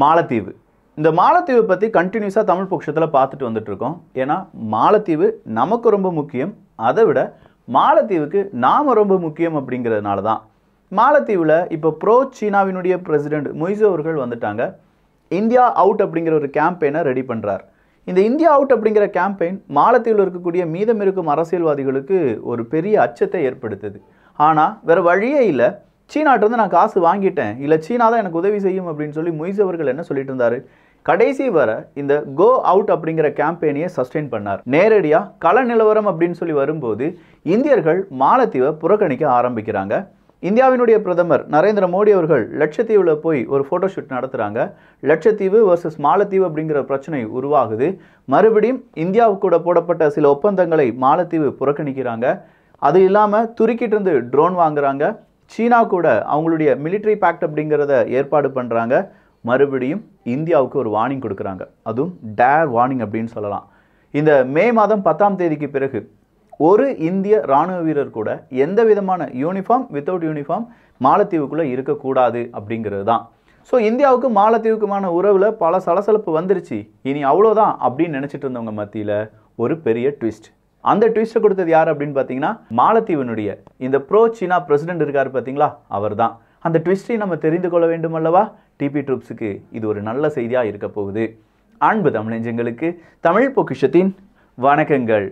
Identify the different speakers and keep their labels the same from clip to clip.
Speaker 1: மாலத்தீவு இந்த மாலத்தீவு பற்றி கண்டினியூஸாக தமிழ் பட்சத்தில் பார்த்துட்டு வந்துட்டுருக்கோம் ஏன்னா மாலத்தீவு நமக்கு ரொம்ப முக்கியம் அதை விட மாலத்தீவுக்கு நாம் ரொம்ப முக்கியம் அப்படிங்கிறதுனால தான் மாலத்தீவில் இப்போ ப்ரோ சீனாவினுடைய பிரசிடெண்ட் மொய்சோ அவர்கள் வந்துட்டாங்க இந்தியா அவுட் அப்படிங்கிற ஒரு கேம்பெயினை ரெடி பண்ணுறார் இந்த இந்தியா அவுட் அப்படிங்கிற கேம்பெயின் மாலத்தீவில் இருக்கக்கூடிய மீதம் இருக்கும் அரசியல்வாதிகளுக்கு ஒரு பெரிய அச்சத்தை ஏற்படுத்துது ஆனால் வேறு வழியே இல்லை சீனாட்டிருந்து நான் காசு வாங்கிட்டேன் இல்லை சீனா தான் எனக்கு உதவி செய்யும் அப்படின்னு சொல்லி மொய்ஸ் அவர்கள் என்ன சொல்லிட்டு இருந்தாரு கடைசி வர இந்த கோ அவுட் அப்படிங்கிற கேம்பெயினியை சஸ்டெயின் பண்ணார் நேரடியாக கள நிலவரம் அப்படின்னு சொல்லி வரும்போது இந்தியர்கள் மாலத்தீவை புறக்கணிக்க ஆரம்பிக்கிறாங்க இந்தியாவினுடைய பிரதமர் நரேந்திர மோடி அவர்கள் லட்சத்தீவில் போய் ஒரு ஃபோட்டோஷூட் நடத்துகிறாங்க லட்சத்தீவு வர்சஸ் மாலத்தீவு அப்படிங்கிற பிரச்சனை உருவாகுது மறுபடியும் இந்தியாவுக்கு கூட போடப்பட்ட சில ஒப்பந்தங்களை மாலத்தீவு புறக்கணிக்கிறாங்க அது இல்லாமல் துருக்கிட்டிருந்து ட்ரோன் வாங்குறாங்க சீனா கூட அவங்களுடைய மிலிட்ரி பேக்ட் அப்படிங்கிறத ஏற்பாடு பண்ணுறாங்க மறுபடியும் இந்தியாவுக்கு ஒரு வார்னிங் கொடுக்குறாங்க அதுவும் டேர் வார்னிங் அப்படின்னு சொல்லலாம் இந்த மே மாதம் பத்தாம் தேதிக்கு பிறகு ஒரு இந்திய இராணுவ வீரர் கூட எந்த விதமான யூனிஃபார்ம் வித்தவுட் யூனிஃபார்ம் மாலத்தீவுக்குள்ளே இருக்கக்கூடாது அப்படிங்கிறது தான் ஸோ இந்தியாவுக்கு மாலத்தீவுக்குமான உறவில் பல சலசலப்பு வந்துருச்சு இனி அவ்வளோதான் அப்படின்னு நினச்சிட்டு இருந்தவங்க மத்தியில் ஒரு பெரிய ட்விஸ்ட் அந்த ட்விஸ்ட்டை கொடுத்தது யார் அப்படின்னு பார்த்தீங்கன்னா மாலத்தீவனுடைய இந்த ப்ரோ சீனா பிரசிடென்ட் இருக்கார் பார்த்தீங்களா அவர் தான் அந்த ட்விஸ்ட்டை நம்ம தெரிந்து கொள்ள வேண்டும் அல்லவா டிபி ட்ரூப்ஸுக்கு இது ஒரு நல்ல செய்தியாக இருக்க போகுது அன்பு தமிழஞ்சங்களுக்கு தமிழ் பொக்கிஷத்தின் வணக்கங்கள்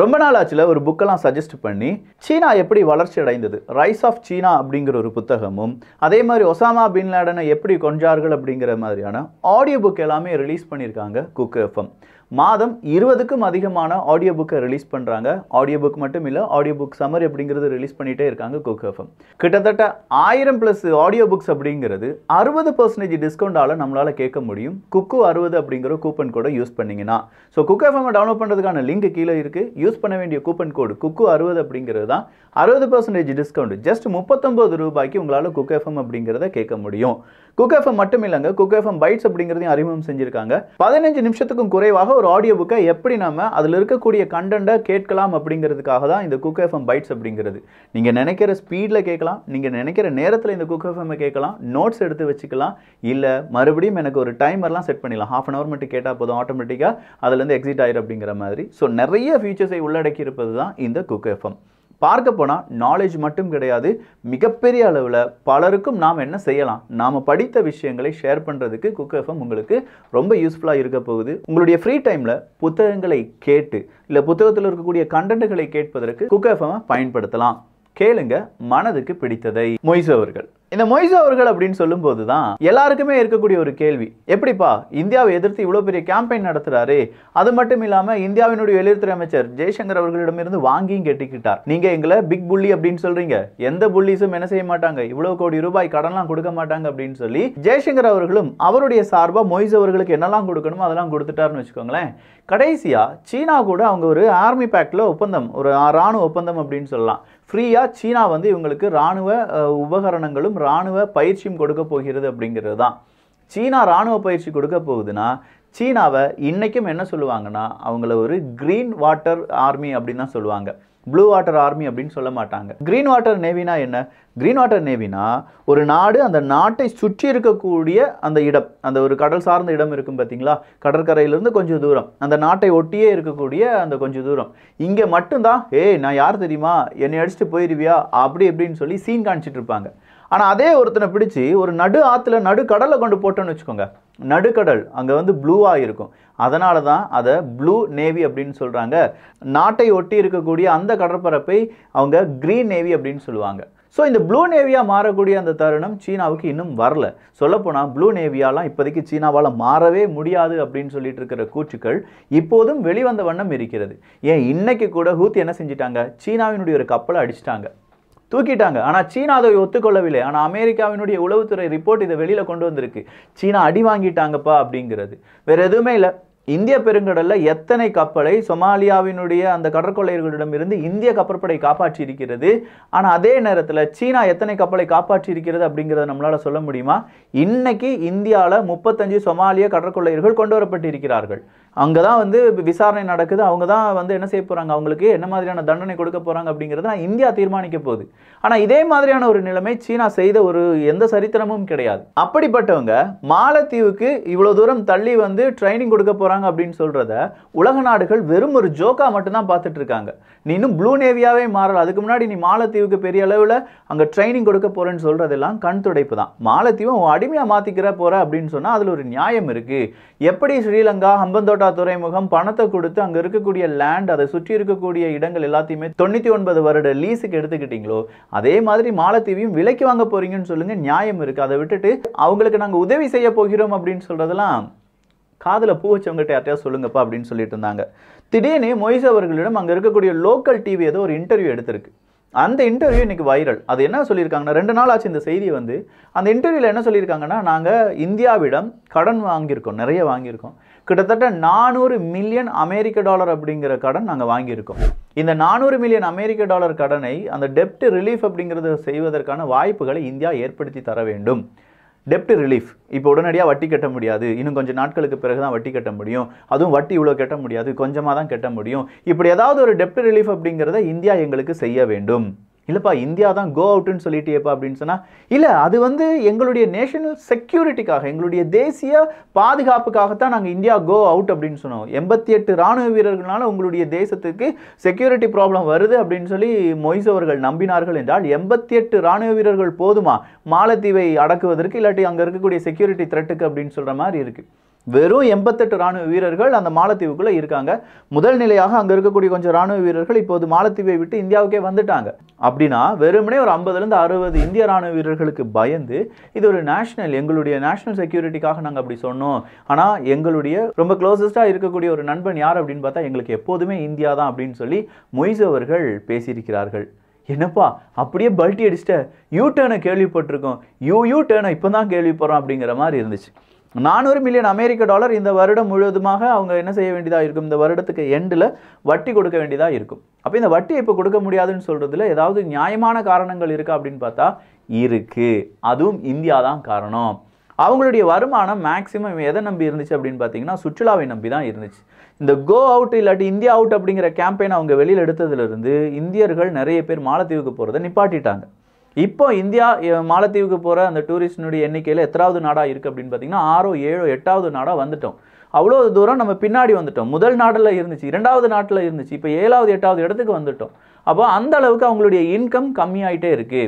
Speaker 1: ரொம்ப நாள் ஒரு புக்கெல்லாம் சஜஸ்ட் பண்ணி சீனா எப்படி வளர்ச்சி அடைந்தது ரைஸ் ஆஃப் சீனா அப்படிங்கிற ஒரு புத்தகமும் அதே மாதிரி ஒசாமா பின் லேடனை எப்படி கொன்றார்கள் அப்படிங்கிற மாதிரியான ஆடியோ புக் எல்லாமே ரிலீஸ் பண்ணியிருக்காங்க குக் எஃப்எம் மாதம் இருபதுக்கும் அதிகமான ஆடியோ புக்கை ரிலீஸ் பண்ணுறாங்க ஆடியோ புக் மட்டும் இல்லை ஆடியோ புக் சம்மர் அப்படிங்கிறது ரிலீஸ் பண்ணிகிட்டே இருக்காங்க குக் எஃப்எம் கிட்டத்தட்ட ஆயிரம் ப்ளஸ் ஆடியோ புக்ஸ் அப்படிங்கிறது அறுபது பர்சன்டேஜ் டிஸ்கவுண்டால் நம்மளால் கேட்க முடியும் குக்கு அறுபது அப்படிங்கிற கூப்பன் கோடை யூஸ் பண்ணிங்கன்னா ஸோ குக் எஃப்எம் டவுன்லோட் பண்ணுறதுக்கான லிங்க் கீழே இருக்குது யூஸ் பண்ண வேண்டிய கூப்பன் கோடு குக்கு அறுபது அப்படிங்கிறது தான் அறுபது பர்சன்டேஜ் டிஸ்கவுண்ட் ஜஸ்ட் முப்பத்தொம்பது ரூபாய்க்கு உங்களால் குக் எஃப்எம் அப்படிங்கிறத கேட்க முடியும் குக் எஃப்எம் மட்டும் இல்லைங்க குக் எஃப்எம் பைட்ஸ் அப்படிங்கிறதையும் அறிமுகம் செஞ்சுருக்காங்க பதினஞ்சு நிமிஷத்துக்கும் குறைவாக ஒரு ஆடியோ புக்கை எப்படி நம்ம அதில் இருக்கக்கூடிய கண்டென்ட்டை கேட்கலாம் அப்படிங்கிறதுக்காக தான் இந்த குக் எஃப்எம் பைட்ஸ் அப்படிங்கிறது நீங்கள் நினைக்கிற ஸ்பீடில் கேட்கலாம் நீங்கள் நினைக்கிற நேரத்தில் இந்த குக் எஃப்எம்மை கேட்கலாம் நோட்ஸ் எடுத்து வச்சுக்கலாம் இல்லை மறுபடியும் எனக்கு ஒரு டைமர்லாம் செட் பண்ணிடலாம் ஹாஃப் அன் ஹவர் மட்டும் கேட்டால் போதும் ஆட்டோமேட்டிக்காக அதுலேருந்து எக்ஸிட் ஆயிரும் அப்படிங்கிற மாதிரி ஸோ நிறைய ஃபீச்சர்ஸை உள்ளடக்கி இருப்பது தான் இந்த குக் எஃப்எம் பார்க்க போனால் நாலேஜ் மட்டும் கிடையாது மிகப்பெரிய அளவில் பலருக்கும் நாம் என்ன செய்யலாம் நாம் படித்த விஷயங்களை ஷேர் பண்ணுறதுக்கு குக் எஃப்எம் உங்களுக்கு ரொம்ப யூஸ்ஃபுல்லாக இருக்க போகுது உங்களுடைய ஃப்ரீ டைமில் புத்தகங்களை கேட்டு இல்லை புத்தகத்தில் இருக்கக்கூடிய கண்டென்ட்டுகளை கேட்பதற்கு குக் எஃப்எம்மை பயன்படுத்தலாம் கேளுங்க மனதுக்கு பிடித்ததை மொய்ஸ் அவர்கள் இந்த மொய்சு அவர்கள் அப்படின்னு சொல்லும்போது தான் எல்லாருக்குமே இருக்கக்கூடிய ஒரு கேள்வி எப்படிப்பா இந்தியாவை எதிர்த்து இவ்வளோ பெரிய கேம்பெயின் நடத்துறாரு அது மட்டும் இல்லாமல் இந்தியாவினுடைய வெளியுறவுத்துறை அமைச்சர் ஜெய்சங்கர் அவர்களிடமிருந்து வாங்கியும் கெட்டிக்கிட்டார் நீங்கள் எங்களை பிக் புள்ளி அப்படின்னு சொல்றீங்க எந்த புள்ளிஸும் என்ன செய்ய மாட்டாங்க இவ்வளோ கோடி ரூபாய் கடன்லாம் கொடுக்க மாட்டாங்க அப்படின்னு சொல்லி ஜெய்சங்கர் அவர்களும் அவருடைய சார்பாக மொய்சு அவர்களுக்கு என்னெல்லாம் கொடுக்கணுமோ அதெல்லாம் கொடுத்துட்டாருன்னு வச்சுக்கோங்களேன் கடைசியாக சீனா கூட அவங்க ஒரு ஆர்மி பேக்டில் ஒப்பந்தம் ஒரு ராணுவ ஒப்பந்தம் அப்படின்னு சொல்லலாம் ஃப்ரீயாக சீனா வந்து இவங்களுக்கு இராணுவ உபகரணங்களும் இராணுவ பயிற்சியும் கொடுக்க போகிறது அப்படிங்கிறது தான் சீனா இராணுவ பயிற்சி கொடுக்க போகுதுன்னா சீனாவை இன்றைக்கும் என்ன சொல்லுவாங்கன்னா அவங்கள ஒரு க்ரீன் வாட்டர் ஆர்மி அப்படின்னு தான் சொல்லுவாங்க ப்ளூ வாட்டர் ஆர்மி அப்படின்னு சொல்ல மாட்டாங்க க்ரீன் வாட்டர் நேவினா என்ன க்ரீன் வாட்டர் நேவினா ஒரு நாடு அந்த நாட்டை சுற்றி இருக்கக்கூடிய அந்த இடம் அந்த ஒரு கடல் சார்ந்த இடம் இருக்கும் பார்த்தீங்களா கடற்கரையிலேருந்து கொஞ்சம் தூரம் அந்த நாட்டை ஒட்டியே இருக்கக்கூடிய அந்த கொஞ்சம் தூரம் இங்கே மட்டும்தான் ஏய் நான் யார் தெரியுமா என்னை அடிச்சுட்டு போயிடுவியா அப்படி இப்படின்னு சொல்லி சீன் காணிச்சிட்டு இருப்பாங்க ஆனால் அதே ஒருத்தனை பிடிச்சி ஒரு நடு ஆற்றுல நடு கடலை கொண்டு போட்டோன்னு வச்சுக்கோங்க நடுக்கடல் அங்கே வந்து ப்ளூவாக இருக்கும் அதனால தான் அதை ப்ளூ நேவி அப்படின்னு சொல்கிறாங்க நாட்டை ஒட்டி இருக்கக்கூடிய அந்த கடற்பரப்பை அவங்க க்ரீன் நேவி அப்படின்னு சொல்லுவாங்க ஸோ இந்த ப்ளூ நேவியாக மாறக்கூடிய அந்த தருணம் சீனாவுக்கு இன்னும் வரல சொல்லப்போனால் ப்ளூ நேவியாலாம் இப்போதைக்கு சீனாவால் மாறவே முடியாது அப்படின்னு சொல்லிட்டு இருக்கிற கூச்சுக்கள் இப்போதும் வெளிவந்த வண்ணம் இருக்கிறது ஏன் இன்னைக்கு கூட ஹூத் என்ன செஞ்சிட்டாங்க சீனாவினுடைய ஒரு கப்பலை அடிச்சிட்டாங்க தூக்கிட்டாங்க ஆனால் சீனா அதை ஒத்துக்கொள்ளவில்லை ஆனால் அமெரிக்காவினுடைய உளவுத்துறை ரிப்போர்ட் இதை வெளியில் கொண்டு வந்திருக்கு சீனா அடி வாங்கிட்டாங்கப்பா அப்படிங்கிறது வேறு எதுவுமே இல்லை இந்திய பெருங்கடலில் எத்தனை கப்பலை சொமாலியாவினுடைய அந்த கடற்கொள்ளையர்களிடமிருந்து இந்திய கப்பற்படை காப்பாற்றி இருக்கிறது ஆனால் அதே நேரத்தில் சீனா எத்தனை கப்பலை காப்பாற்றி இருக்கிறது அப்படிங்கிறத நம்மளால் சொல்ல முடியுமா இன்னைக்கு இந்தியாவில் முப்பத்தஞ்சு சொமாலிய கடற்கொள்ளையர்கள் கொண்டு வரப்பட்டிருக்கிறார்கள் அங்கே தான் வந்து விசாரணை நடக்குது அவங்க தான் வந்து என்ன செய்ய போகிறாங்க அவங்களுக்கு என்ன மாதிரியான தண்டனை கொடுக்க போகிறாங்க அப்படிங்கிறத நான் இந்தியா தீர்மானிக்க போகுது ஆனால் இதே மாதிரியான ஒரு நிலைமை சீனா செய்த ஒரு எந்த சரித்திரமும் கிடையாது அப்படிப்பட்டவங்க மாலத்தீவுக்கு இவ்வளோ தூரம் தள்ளி வந்து ட்ரைனிங் கொடுக்க போகிறாங்க அப்படின்னு சொல்கிறத உலக நாடுகள் வெறும் ஒரு ஜோக்காக மட்டும்தான் பார்த்துட்டு இருக்காங்க நீ இன்னும் ப்ளூ நேவியாகவே மாறல அதுக்கு முன்னாடி நீ மாலத்தீவுக்கு பெரிய அளவில் அங்கே ட்ரைனிங் கொடுக்க போகிறேன்னு சொல்கிறதெல்லாம் கண் துடைப்பு தான் மாலத்தீவை அடிமையாக மாற்றிக்கிற போகிற அப்படின்னு சொன்னால் அதில் ஒரு நியாயம் இருக்குது எப்படி ஸ்ரீலங்கா ஹம்பந்தோட்டா துறைமுகம் பணத்தை கொடுத்து அங்கே இருக்கக்கூடிய லேண்ட் அதை சுற்றி இருக்கக்கூடிய இடங்கள் எல்லாத்தையுமே தொண்ணூற்றி ஒன்பது வருட லீஸுக்கு எடுத்துக்கிட்டீங்களோ அதே மாதிரி மாலத்தீவையும் விலைக்கு வாங்க போறீங்கன்னு சொல்லுங்க நியாயம் இருக்குது அதை விட்டுட்டு அவங்களுக்கு நாங்கள் உதவி செய்ய போகிறோம் அப்படின்னு சொல்கிறதெல்லாம் காதில் பூ வச்சவங்ககிட்ட யார்ட்டையா சொல்லுங்கப்பா அப்படின்னு சொல்லிட்டு இருந்தாங்க திடீர்னு மொய்ஸ் அவர்களிடம் அங்கே இருக்கக்கூடிய லோக்கல் டிவி ஏதோ ஒரு இன்டர்வியூ எடுத்திருக்கு அந்த இன்டர்வியூ இன்னைக்கு வைரல் அது என்ன சொல்லியிருக்காங்கன்னா ரெண்டு நாள் ஆச்சு இந்த செய்தி வந்து அந்த இன்டர்வியூவில் என்ன சொல்லியிருக்காங்கன்னா நாங்கள் இந்தியாவிடம் கடன் வாங்கியிருக்கோம் நிறைய வாங்கியிருக்கோம் கிட்டத்தட்ட நானூறு மில்லியன் அமெரிக்க டாலர் அப்படிங்கிற கடன் நாங்கள் வாங்கியிருக்கோம் இந்த நானூறு மில்லியன் அமெரிக்க டாலர் கடனை அந்த டெப்ட் ரிலீஃப் அப்படிங்கிறது செய்வதற்கான வாய்ப்புகளை இந்தியா ஏற்படுத்தி தர வேண்டும் டெப்ட் ரிலீஃப் இப்போ உடனடியாக வட்டி கட்ட முடியாது இன்னும் கொஞ்சம் நாட்களுக்கு பிறகு தான் வட்டி கட்ட முடியும் அதுவும் வட்டி இவ்வளோ கட்ட முடியாது கொஞ்சமாக தான் கட்ட முடியும் இப்படி ஏதாவது ஒரு டெப்ட் ரிலீஃப் அப்படிங்கிறத இந்தியா எங்களுக்கு செய்ய வேண்டும் இல்லைப்பா இந்தியா தான் கோ அவுட்டுன்னு சொல்லிட்டேப்பா அப்படின்னு சொன்னால் இல்லை அது வந்து எங்களுடைய நேஷனல் செக்யூரிட்டிக்காக எங்களுடைய தேசிய பாதுகாப்புக்காகத்தான் நாங்கள் இந்தியா கோ அவுட் அப்படின்னு சொன்னோம் எண்பத்தி எட்டு ராணுவ வீரர்களால் உங்களுடைய தேசத்துக்கு செக்யூரிட்டி ப்ராப்ளம் வருது அப்படின்னு சொல்லி மொய்ஸ் அவர்கள் நம்பினார்கள் என்றால் எண்பத்தி எட்டு ராணுவ வீரர்கள் போதுமா மாலத்தீவை அடக்குவதற்கு இல்லாட்டி அங்கே இருக்கக்கூடிய செக்யூரிட்டி த்ரெட்டுக்கு அப்படின்னு சொல்கிற மாதிரி இருக்குது வெறும் எண்பத்தெட்டு ராணுவ வீரர்கள் அந்த மாலத்தீவுக்குள்ளே இருக்காங்க முதல் நிலையாக அங்கே இருக்கக்கூடிய கொஞ்சம் ராணுவ வீரர்கள் இப்போது மாலத்தீவை விட்டு இந்தியாவுக்கே வந்துட்டாங்க அப்படின்னா வெறுமனே ஒரு ஐம்பதுலேருந்து அறுபது இந்திய ராணுவ வீரர்களுக்கு பயந்து இது ஒரு நேஷனல் எங்களுடைய நேஷனல் செக்யூரிட்டிக்காக நாங்கள் அப்படி சொன்னோம் ஆனால் எங்களுடைய ரொம்ப க்ளோசஸ்ட்டாக இருக்கக்கூடிய ஒரு நண்பன் யார் அப்படின்னு பார்த்தா எங்களுக்கு எப்போதுமே இந்தியா தான் அப்படின்னு சொல்லி மொய்ஸ் அவர்கள் பேசியிருக்கிறார்கள் என்னப்பா அப்படியே பல்ட்டி அடிச்சிட்ட யூ டேர்னை கேள்விப்பட்டிருக்கோம் யூ யூ டேர்னை இப்போ தான் கேள்விப்படுறோம் அப்படிங்கிற மாதிரி இருந்துச்சு நானூறு மில்லியன் அமெரிக்க டாலர் இந்த வருடம் முழுவதுமாக அவங்க என்ன செய்ய வேண்டியதாக இருக்கும் இந்த வருடத்துக்கு எண்டில் வட்டி கொடுக்க வேண்டியதாக இருக்கும் அப்போ இந்த வட்டி இப்போ கொடுக்க முடியாதுன்னு சொல்கிறதுல ஏதாவது நியாயமான காரணங்கள் இருக்கா அப்படின்னு பார்த்தா இருக்குது அதுவும் இந்தியா தான் காரணம் அவங்களுடைய வருமானம் மேக்சிமம் எதை நம்பி இருந்துச்சு அப்படின்னு பார்த்தீங்கன்னா சுற்றுலாவை நம்பி தான் இருந்துச்சு இந்த கோ அவுட் இல்லாட்டி இந்தியா அவுட் அப்படிங்கிற கேம்பெயின் அவங்க வெளியில் எடுத்ததுலேருந்து இந்தியர்கள் நிறைய பேர் மாலத்தீவுக்கு போகிறத நிப்பாட்டிட்டாங்க இப்போ இந்தியா மாலத்தீவுக்கு போகிற அந்த டூரிஸ்டினுடைய எண்ணிக்கையில் எத்தனாவது நாடாக இருக்குது அப்படின்னு பார்த்தீங்கன்னா ஆறோ ஏழோ எட்டாவது நாடாக வந்துட்டோம் அவ்வளோ தூரம் நம்ம பின்னாடி வந்துட்டோம் முதல் நாட்டில் இருந்துச்சு இரண்டாவது நாட்டில் இருந்துச்சு இப்போ ஏழாவது எட்டாவது இடத்துக்கு வந்துட்டோம் அப்போ அந்த அளவுக்கு அவங்களுடைய இன்கம் கம்மியாயிட்டே இருக்குது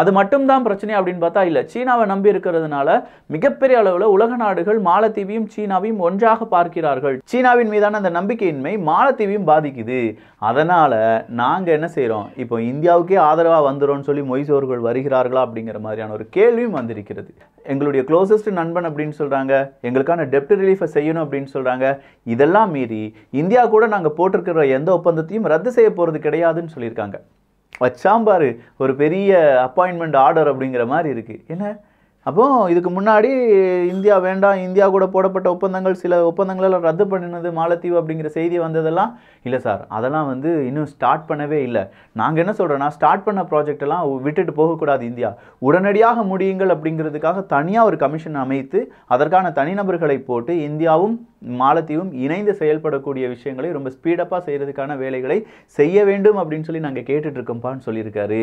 Speaker 1: அது மட்டும்தான் பிரச்சனை அப்படின்னு பார்த்தா இல்லை சீனாவை நம்பி இருக்கிறதுனால மிகப்பெரிய அளவில் உலக நாடுகள் மாலத்தீவையும் சீனாவையும் ஒன்றாக பார்க்கிறார்கள் சீனாவின் மீதான அந்த நம்பிக்கையின்மை மாலத்தீவையும் பாதிக்குது அதனால் நாங்கள் என்ன செய்கிறோம் இப்போ இந்தியாவுக்கே ஆதரவாக வந்துடும் சொல்லி மொய்சோர்கள் வருகிறார்களா அப்படிங்கிற மாதிரியான ஒரு கேள்வியும் வந்திருக்கிறது எங்களுடைய க்ளோசஸ்ட் நண்பன் அப்படின்னு சொல்கிறாங்க எங்களுக்கான டெப்ட் ரிலீஃபை செய்யணும் அப்படின்னு சொல்கிறாங்க இதெல்லாம் மீறி இந்தியா கூட நாங்கள் போட்டிருக்கிற எந்த ஒப்பந்தத்தையும் ரத்து செய்ய போகிறது கிடையாதுன்னு சொல்லியிருக்காங்க வச்சாம்பார் ஒரு பெரிய அப்பாயின்மெண்ட் ஆர்டர் அப்படிங்கிற மாதிரி இருக்குது என்ன அப்போது இதுக்கு முன்னாடி இந்தியா வேண்டாம் இந்தியா கூட போடப்பட்ட ஒப்பந்தங்கள் சில ஒப்பந்தங்களெல்லாம் ரத்து பண்ணினது மாலத்தீவு அப்படிங்கிற செய்தி வந்ததெல்லாம் இல்லை சார் அதெல்லாம் வந்து இன்னும் ஸ்டார்ட் பண்ணவே இல்லை நாங்கள் என்ன சொல்கிறோன்னா ஸ்டார்ட் பண்ண ப்ராஜெக்ட் எல்லாம் விட்டுட்டு போகக்கூடாது இந்தியா உடனடியாக முடியுங்கள் அப்படிங்கிறதுக்காக தனியாக ஒரு கமிஷன் அமைத்து அதற்கான தனிநபர்களை போட்டு இந்தியாவும் மாலத்தீவும் இணைந்து செயல்படக்கூடிய விஷயங்களை ரொம்ப ஸ்பீடப்பாக செய்கிறதுக்கான வேலைகளை செய்ய வேண்டும் அப்படின்னு சொல்லி நாங்கள் கேட்டுட்ருக்கோம்ப்பான்னு சொல்லியிருக்காரு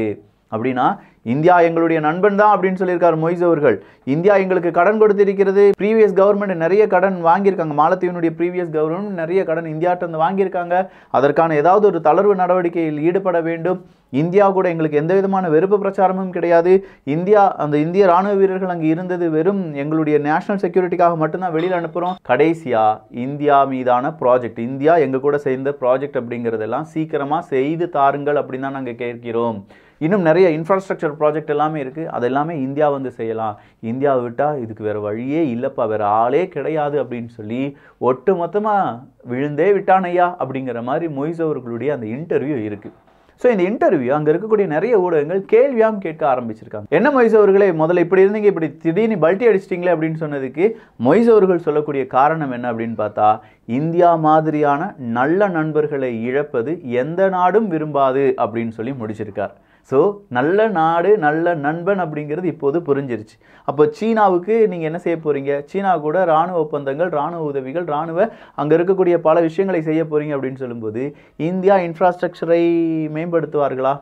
Speaker 1: அப்படின்னா இந்தியா எங்களுடைய நண்பன் தான் அப்படின்னு சொல்லியிருக்கார் மொய்ஸ் அவர்கள் இந்தியா எங்களுக்கு கடன் கொடுத்திருக்கிறது ப்ரீவியஸ் கவர்மெண்ட் நிறைய கடன் வாங்கியிருக்காங்க மாலத்தீவினுடைய ப்ரீவியஸ் கவர்மெண்ட் நிறைய கடன் வந்து வாங்கியிருக்காங்க அதற்கான ஏதாவது ஒரு தளர்வு நடவடிக்கையில் ஈடுபட வேண்டும் இந்தியா கூட எங்களுக்கு எந்த விதமான வெறுப்பு பிரச்சாரமும் கிடையாது இந்தியா அந்த இந்திய ராணுவ வீரர்கள் அங்கே இருந்தது வெறும் எங்களுடைய நேஷனல் செக்யூரிட்டிக்காக மட்டும்தான் வெளியில் அனுப்புகிறோம் கடைசியாக இந்தியா மீதான ப்ராஜெக்ட் இந்தியா எங்கள் கூட சேர்ந்த ப்ராஜெக்ட் அப்படிங்கிறதெல்லாம் சீக்கிரமாக செய்து தாருங்கள் அப்படின்னு தான் நாங்கள் கேட்கிறோம் இன்னும் நிறைய இன்ஃப்ராஸ்ட்ரக்சர் ப்ராஜெக்ட் எல்லாமே இருக்குது அது எல்லாமே இந்தியா வந்து செய்யலாம் இந்தியாவை விட்டால் இதுக்கு வேறு வழியே இல்லைப்பா வேறு ஆளே கிடையாது அப்படின்னு சொல்லி ஒட்டு மொத்தமாக விழுந்தே விட்டானையா அப்படிங்கிற மாதிரி மொய்ஸ் அவர்களுடைய அந்த இன்டர்வியூ இருக்குது ஸோ இந்த இன்டர்வியூ அங்கே இருக்கக்கூடிய நிறைய ஊடகங்கள் கேள்வியாகவும் கேட்க ஆரம்பிச்சிருக்காங்க என்ன மொய்ஸ் அவர்களே முதல்ல இப்படி இருந்தீங்க இப்படி திடீர்னு பல்ட்டி அடிச்சிட்டிங்களே அப்படின்னு சொன்னதுக்கு மொய்ஸ் அவர்கள் சொல்லக்கூடிய காரணம் என்ன அப்படின்னு பார்த்தா இந்தியா மாதிரியான நல்ல நண்பர்களை இழப்பது எந்த நாடும் விரும்பாது அப்படின்னு சொல்லி முடிச்சிருக்கார் ஸோ நல்ல நாடு நல்ல நண்பன் அப்படிங்கிறது இப்போது புரிஞ்சிருச்சு அப்போ சீனாவுக்கு நீங்கள் என்ன செய்ய போகிறீங்க சீனா கூட இராணுவ ஒப்பந்தங்கள் இராணுவ உதவிகள் இராணுவ அங்கே இருக்கக்கூடிய பல விஷயங்களை செய்ய போகிறீங்க அப்படின்னு சொல்லும்போது இந்தியா இன்ஃப்ராஸ்ட்ரக்சரை மேம்படுத்துவார்களா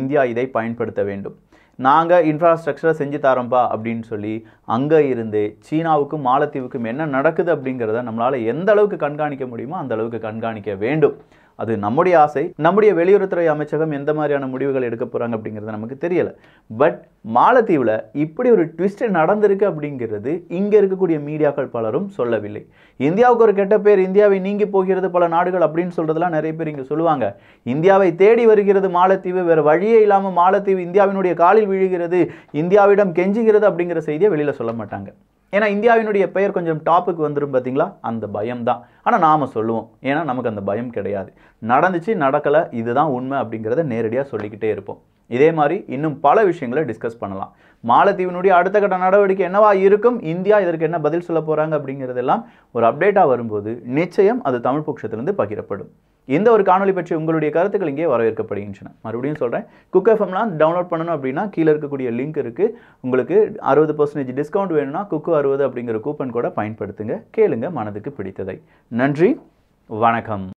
Speaker 1: இந்தியா இதை பயன்படுத்த வேண்டும் நாங்கள் இன்ஃப்ராஸ்ட்ரக்சரை செஞ்சு தரோம்பா அப்படின்னு சொல்லி அங்கே இருந்து சீனாவுக்கும் மாலத்தீவுக்கும் என்ன நடக்குது அப்படிங்கிறத நம்மளால் எந்த அளவுக்கு கண்காணிக்க முடியுமோ அந்த அளவுக்கு கண்காணிக்க வேண்டும் அது நம்முடைய ஆசை நம்முடைய வெளியுறவுத்துறை அமைச்சகம் எந்த மாதிரியான முடிவுகள் எடுக்க போகிறாங்க அப்படிங்கிறது நமக்கு தெரியலை பட் மாலத்தீவில் இப்படி ஒரு ட்விஸ்ட் நடந்திருக்கு அப்படிங்கிறது இங்கே இருக்கக்கூடிய மீடியாக்கள் பலரும் சொல்லவில்லை இந்தியாவுக்கு ஒரு கெட்ட பேர் இந்தியாவை நீங்கி போகிறது பல நாடுகள் அப்படின்னு சொல்கிறதுலாம் நிறைய பேர் இங்கே சொல்லுவாங்க இந்தியாவை தேடி வருகிறது மாலத்தீவு வேறு வழியே இல்லாமல் மாலத்தீவு இந்தியாவினுடைய காலில் விழுகிறது இந்தியாவிடம் கெஞ்சுகிறது அப்படிங்கிற செய்தியை வெளியில் சொல்ல மாட்டாங்க ஏன்னா இந்தியாவினுடைய பெயர் கொஞ்சம் டாப்புக்கு வந்துடும் பார்த்தீங்களா அந்த பயம் தான் ஆனால் நாம் சொல்லுவோம் ஏன்னா நமக்கு அந்த பயம் கிடையாது நடந்துச்சு நடக்கலை இதுதான் உண்மை அப்படிங்கிறத நேரடியாக சொல்லிக்கிட்டே இருப்போம் இதே மாதிரி இன்னும் பல விஷயங்களை டிஸ்கஸ் பண்ணலாம் மாலத்தீவினுடைய அடுத்த கட்ட நடவடிக்கை என்னவா இருக்கும் இந்தியா இதற்கு என்ன பதில் சொல்ல போகிறாங்க அப்படிங்கிறதெல்லாம் ஒரு அப்டேட்டாக வரும்போது நிச்சயம் அது தமிழ் பட்சத்திலிருந்து பகிரப்படும் இந்த ஒரு காணொலி பற்றி உங்களுடைய கருத்துக்கள் இங்கே வரவேற்கப்படுகின்றன மறுபடியும் சொல்கிறேன் குக் எஃப்எம்லாம் டவுன்லோட் பண்ணணும் அப்படின்னா கீழே இருக்கக்கூடிய லிங்க் இருக்குது உங்களுக்கு அறுபது பர்சன்டேஜ் டிஸ்கவுண்ட் வேணும்னா குக்கு அறுபது அப்படிங்கிற கூப்பன் கூட பயன்படுத்துங்க கேளுங்க மனதுக்கு பிடித்ததை நன்றி வணக்கம்